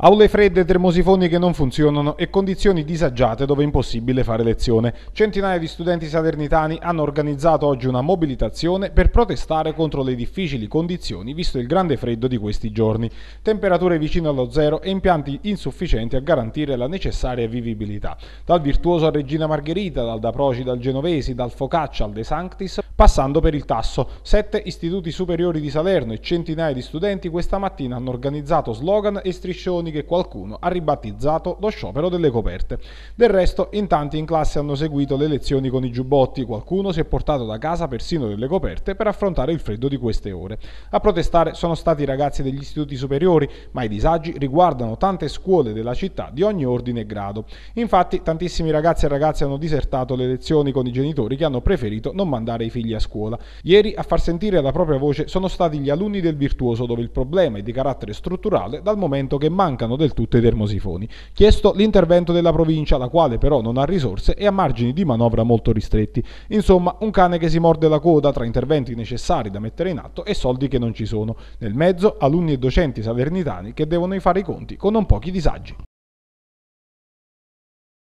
Aule fredde, termosifoni che non funzionano e condizioni disagiate dove è impossibile fare lezione. Centinaia di studenti salernitani hanno organizzato oggi una mobilitazione per protestare contro le difficili condizioni visto il grande freddo di questi giorni, temperature vicine allo zero e impianti insufficienti a garantire la necessaria vivibilità. Dal virtuoso a Regina Margherita, dal Da Proci, dal Genovesi, dal Focaccia al De Sanctis, passando per il Tasso. Sette istituti superiori di Salerno e centinaia di studenti questa mattina hanno organizzato slogan e striscioni che qualcuno ha ribattizzato lo sciopero delle coperte. Del resto, in tanti in classe hanno seguito le lezioni con i giubbotti, qualcuno si è portato da casa persino delle coperte per affrontare il freddo di queste ore. A protestare sono stati i ragazzi degli istituti superiori, ma i disagi riguardano tante scuole della città di ogni ordine e grado. Infatti, tantissimi ragazzi e ragazze hanno disertato le lezioni con i genitori che hanno preferito non mandare i figli figli a scuola. Ieri a far sentire la propria voce sono stati gli alunni del Virtuoso dove il problema è di carattere strutturale dal momento che mancano del tutto i termosifoni. Chiesto l'intervento della provincia la quale però non ha risorse e ha margini di manovra molto ristretti. Insomma un cane che si morde la coda tra interventi necessari da mettere in atto e soldi che non ci sono. Nel mezzo alunni e docenti salernitani che devono fare i conti con non pochi disagi.